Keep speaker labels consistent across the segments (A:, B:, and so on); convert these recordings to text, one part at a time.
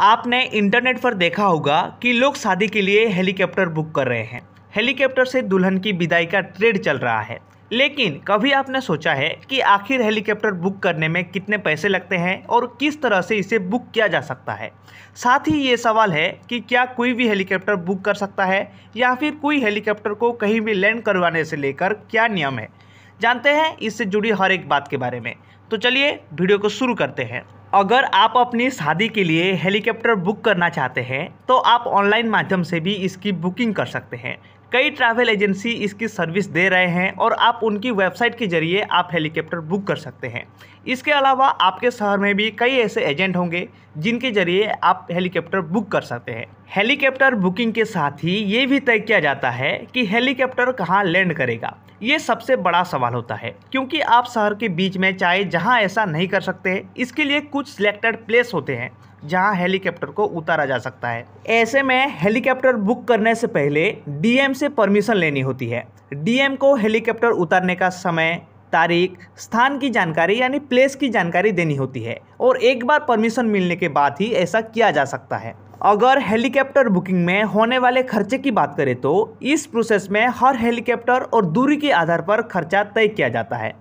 A: आपने इंटरनेट पर देखा होगा कि लोग शादी के लिए हेलीकॉप्टर बुक कर रहे हैं हेलीकॉप्टर से दुल्हन की विदाई का ट्रेड चल रहा है लेकिन कभी आपने सोचा है कि आखिर हेलीकॉप्टर बुक करने में कितने पैसे लगते हैं और किस तरह से इसे बुक किया जा सकता है साथ ही ये सवाल है कि क्या कोई भी हेलीकॉप्टर बुक कर सकता है या फिर कोई हेलीकॉप्टर को कहीं भी लैंड करवाने से लेकर क्या नियम है जानते हैं इससे जुड़ी हर एक बात के बारे में तो चलिए वीडियो को शुरू करते हैं अगर आप अपनी शादी के लिए हेलीकॉप्टर बुक करना चाहते हैं तो आप ऑनलाइन माध्यम से भी इसकी बुकिंग कर सकते हैं कई ट्रैवल एजेंसी इसकी सर्विस दे रहे हैं और आप उनकी वेबसाइट के जरिए आप हेलीकॉप्टर बुक कर सकते हैं इसके अलावा आपके शहर में भी कई ऐसे एजेंट होंगे जिनके जरिए आप हेलीकॉप्टर बुक कर सकते हैं हेलीकॉप्टर बुकिंग के साथ ही ये भी तय किया जाता है कि हेलीकॉप्टर कहाँ लैंड करेगा ये सबसे बड़ा सवाल होता है क्योंकि आप शहर के बीच में चाहे जहाँ ऐसा नहीं कर सकते इसके लिए कुछ सिलेक्टेड प्लेस होते हैं जहाँ हेलीकॉप्टर को उतारा जा सकता है ऐसे में हेलीकॉप्टर बुक करने से पहले डीएम से परमिशन लेनी होती है डीएम को हेलीकॉप्टर उतरने का समय तारीख स्थान की जानकारी यानी प्लेस की जानकारी देनी होती है और एक बार परमिशन मिलने के बाद ही ऐसा किया जा सकता है अगर हेलीकॉप्टर बुकिंग में होने वाले खर्चे की बात करें तो इस प्रोसेस में हर हेलीकॉप्टर और दूरी के आधार पर खर्चा तय किया जाता है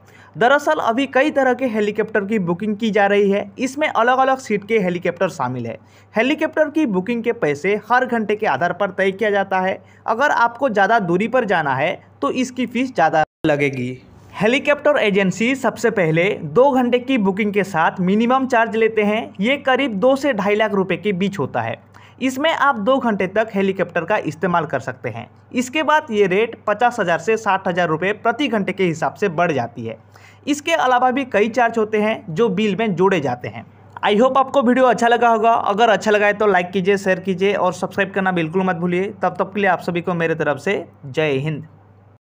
A: दरअसल अभी कई तरह के हेलीकॉप्टर की बुकिंग की जा रही है इसमें अलग अलग सीट के हेलीकॉप्टर शामिल है हेलीकॉप्टर की बुकिंग के पैसे हर घंटे के आधार पर तय किया जाता है अगर आपको ज़्यादा दूरी पर जाना है तो इसकी फ़ीस ज़्यादा लगेगी हेलीकॉप्टर एजेंसी सबसे पहले दो घंटे की बुकिंग के साथ मिनिमम चार्ज लेते हैं ये करीब दो से ढाई लाख रुपए के बीच होता है इसमें आप दो घंटे तक हेलीकॉप्टर का इस्तेमाल कर सकते हैं इसके बाद ये रेट पचास हज़ार से साठ हज़ार रुपये प्रति घंटे के हिसाब से बढ़ जाती है इसके अलावा भी कई चार्ज होते हैं जो बिल में जोड़े जाते हैं आई होप आपको वीडियो अच्छा लगा होगा अगर अच्छा लगा है तो लाइक कीजिए शेयर कीजिए और सब्सक्राइब करना बिल्कुल मत भूलिए तब तक के लिए आप सभी को मेरे तरफ से जय हिंद